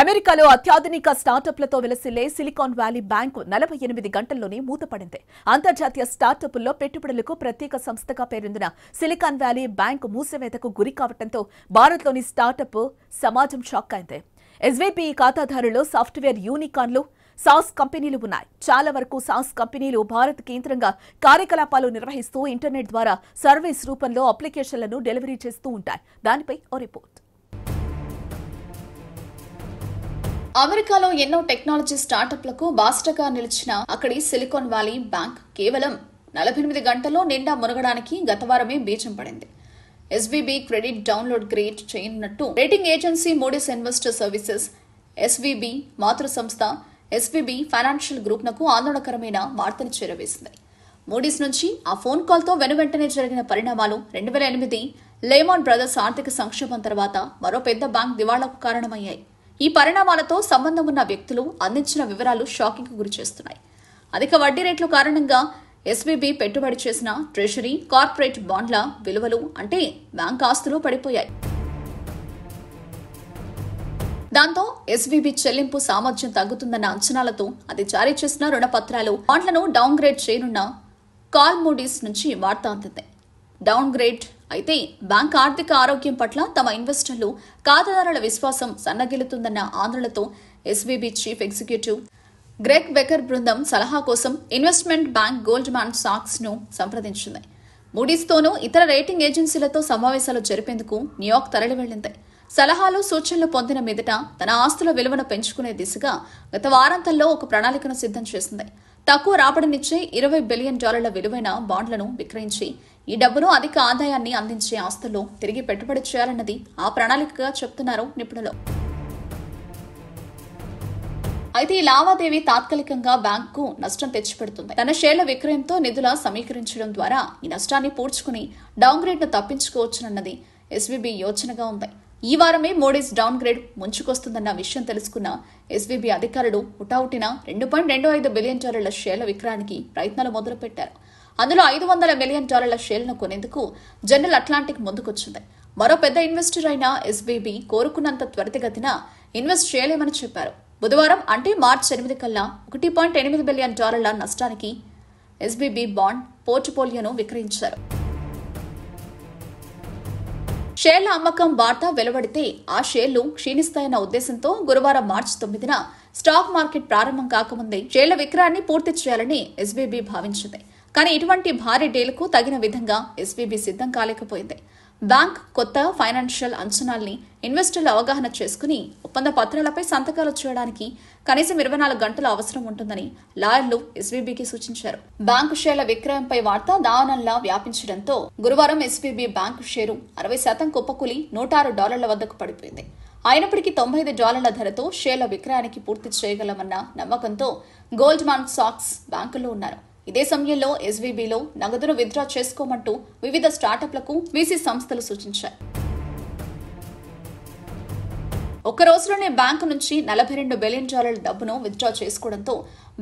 అమెరికాలో అత్యాధునిక స్టార్టప్లతో వెలసిల్లే సిలికాన్ వ్యాలీ బ్యాంకు నలభై ఎనిమిది గంటల్లోనే మూతపడింది అంతర్జాతీయ స్టార్టప్ల్లో పెట్టుబడులకు ప్రత్యేక సంస్థగా పేరొందిన సిలికాన్ వ్యాలీ బ్యాంకు మూసివేతకు గురి కావడంతో భారత్లోని స్టార్టప్ సమాజం షాక్ అయింది ఎస్వీపీ ఖాతాదారులు సాఫ్ట్వేర్ యూనికాన్లు సాస్ కంపెనీలు ఉన్నాయి చాలా వరకు సాస్ కంపెనీలు భారత్ కేంద్రంగా కార్యకలాపాలు నిర్వహిస్తూ ఇంటర్నెట్ ద్వారా సర్వీస్ రూపంలో అప్లికేషన్లను డెలివరీ చేస్తూ ఉంటాయి దానిపై ఓ రిపోర్ట్ అమెరికాలో ఎన్నో టెక్నాలజీ స్టార్టప్లకు బాస్టగా నిలిచిన అక్కడి సిలికాన్ వ్యాలీ బ్యాంక్ కేవలం నలభై ఎనిమిది గంటల్లో నిండా మునగడానికి గత వారమే బీజం పడింది ఎస్వీబీ క్రెడిట్ డౌన్లోడ్ గ్రేట్ చేయనున్నట్టు rating agency Moody's investor services SVB మాతృ సంస్థ ఎస్వీబీ ఫైనాన్షియల్ గ్రూప్నకు ఆందోళనకరమైన వార్తలు చేరవేసింది మోడీస్ నుంచి ఆ ఫోన్ కాల్తో వెనువెంటనే జరిగిన పరిణామాలు రెండు వేల ఎనిమిది లేమాన్ బ్రదర్స్ ఆర్థిక సంక్షోభం తర్వాత మరో పెద్ద బ్యాంక్ దివాళాకు కారణమయ్యాయి ఈ పరిణామాలతో సంబంధం ఉన్న వ్యక్తులు అందించిన వివరాలు షాకింగ్ గురి చేస్తున్నాయి అధిక వడ్డీ రేట్ల కారణంగా ఎస్బీబీ పెట్టుబడి చేసిన ట్రెషరీ కార్పొరేట్ బాండ్ల విలువలు అంటే బ్యాంక్ ఆస్తులు పడిపోయాయి దాంతో ఎస్బీబీ చెల్లింపు సామర్థ్యం తగ్గుతుందన్న అంచనాలతో అది జారీ చేసిన రుణపత్రాలు బాండ్లను డౌన్గ్రేడ్ చేయనున్న కాల్ మూడీస్ నుంచి వార్త అందింది డౌన్గ్రేడ్ అయితే బ్యాంక్ ఆర్థిక ఆరోగ్యం పట్ల తమ ఇన్వెస్టర్లు ఖాతాదారుల విశ్వాసం సన్నగిలుతుందన్న ఆందోళనతో SVB chief executive Greg Becker బృందం సలహా కోసం ఇన్వెస్ట్మెంట్ బ్యాంక్ గోల్డ్ మ్యాన్ ను సంప్రదించింది మూడీస్తోనూ ఇతర రేటింగ్ ఏజెన్సీలతో సమావేశాలు జరిపేందుకు న్యూయార్క్ తరలి వెళ్ళింది సలహాలు సూచనలు పొందిన మీదట తన ఆస్తుల విలువను పెంచుకునే దిశగా గత వారాంతంలో ఒక ప్రణాళికను సిద్ధం చేసింది తక్కువ రాబడినిచ్చే ఇరవై బిలియన్ డాలర్ల విలువైన బాండ్లను విక్రయించి ఈ డబ్బును అధిక ఆదాయాన్ని అందించే ఆస్తుల్లో తిరిగి పెట్టుబడి చేయాలన్నది ఆ ప్రణాళికగా చెప్తున్నారు నిపుణులు అయితే ఈ లావాదేవీ తాత్కాలికంగా బ్యాంకు నష్టం తెచ్చిపెడుతుంది తన షేర్ల విక్రయంతో నిధుల సమీకరించడం ద్వారా ఈ నష్టాన్ని పూడ్చుకుని ను తప్పించుకోవచ్చునన్నది ఎస్బీబీ యోచనగా ఉంది ఈ వారమే మోడీస్ డౌన్ గ్రేడ్ ముంచుకొస్తుందన్న విషయం తెలుసుకున్న ఎస్వీబీ అధికారులు హుటాహుటిన రెండు పాయింట్ రెండు ఐదు బిలియన్ డాలర్ల షేర్ల విక్రయానికి ప్రయత్నాలు మొదలుపెట్టారు అందులో ఐదు వందల మిలియన్ డాలర్ల షేర్లను కొనేందుకు జనరల్ అట్లాంటిక్ ముందుకొచ్చింది మరో పెద్ద ఇన్వెస్టర్ అయిన ఎస్బీబీ కోరుకున్నంత త్వరితగతిన ఇన్వెస్ట్ చేయలేమని చెప్పారు బుధవారం అంటే మార్చి ఎనిమిది కల్లా ఒకటి పాయింట్ ఎనిమిది బిలియన్ డాలర్ల నష్టానికి ఎస్బీబీ బాండ్ పోర్ట్ఫోలియోను విక్రయించారు షేర్ల అమ్మకం వార్త వెలువడితే ఆ షేర్లు క్షీణిస్తాయన్న ఉద్దేశంతో గురువారం మార్చి తొమ్మిదిన స్టాక్ మార్కెట్ ప్రారంభం కాకముందే షేర్ల విక్రయాన్ని పూర్తి చేయాలని ఎస్బీబీ భావించింది కానీ ఇటువంటి భారీ డీల్కు తగిన విధంగా ఎస్బీబీ సిద్ధం కాలేకపోయింది బ్యాంక్ కొత్త ఫైనాన్షియల్ అంచనాల్ని ఇన్వెస్టర్లు అవగాహన చేసుకుని ఒప్పంద పత్రాలపై సంతకాలు చేయడానికి కనీసం ఇరవై నాలుగు గంటలు అవసరం ఉంటుందని లాయర్లు ఎస్బీబీకి సూచించారు బ్యాంకు షేర్ల విక్రయంపై వార్త దావనంలా వ్యాపించడంతో గురువారం ఎస్బీబీ బ్యాంకు షేరు అరవై శాతం కుప్పకూలి నూట ఆరు డాలర్ల వద్దకు పడిపోయింది అయినప్పటికీ తొంభై ఐదు డాలర్ల ధరతో షేర్ల విక్రయానికి పూర్తి చేయగలమన్న నమ్మకంతో గోల్డ్ మాన్ సాక్స్ బ్యాంకులో ఉన్నారు ఇదే సమయంలో ఎస్వీబీలో నగదును విత్డ్రా చేసుకోమంటూ వివిధ స్టార్టప్లకు వీసీ సంస్థలు సూచించాయి ఒక రోజులోనే బ్యాంకు నుంచి నలభై రెండు బిలియన్ డాలర్ల డబ్బును విత్డ్రా చేసుకోవడంతో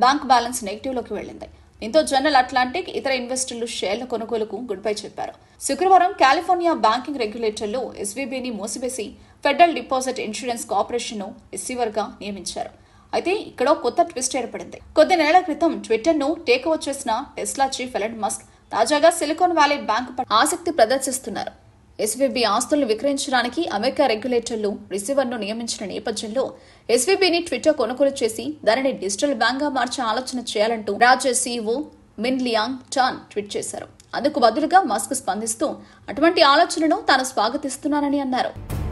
బ్యాంక్ బ్యాలెన్స్ నెగిటివ్లోకి వెళ్ళింది దీంతో జనరల్ అట్లాంటిక్ ఇతర ఇన్వెస్టర్లు షేర్ల కొనుగోలుకు గుడ్ బై చెప్పారు శుక్రవారం కాలిఫోర్నియా బ్యాంకింగ్ రెగ్యులేటర్లు ఎస్వీబీని మూసివేసి ఫెడరల్ డిపాజిట్ ఇన్సూరెన్స్ కార్పొరేషన్ను ఎస్సీవర్గా నియమించారు అయితే ఇక్కడ కొత్త ట్విస్ట్ ఏర్పడింది కొద్ది నెలల క్రితం ట్విట్టర్ ను టేక్ ఓవర్ చేసిన టెస్లా చీఫ్ ఎలెడ్ మస్క్ తాజాగా సిలికాన్ వ్యాలీ బ్యాంక్ ఆసక్తి ప్రదర్శిస్తున్నారు ఎస్వీబీ ఆస్తులను విక్రయించడానికి అమెరికా రెగ్యులేటర్లు రిసీవర్ను నియమించిన నేపథ్యంలో ఎస్వీబీని ట్విట్టర్ కొనుగోలు చేసి దానిని డిజిటల్ బ్యాంక్ గా మార్చే ఆలోచన చేయాలంటూ Razer CEO Min Liang Tan tweet చేశారు అందుకు బదులుగా మస్క్ స్పందిస్తూ అటువంటి ఆలోచనను తాను స్వాగతిస్తున్నానని అన్నారు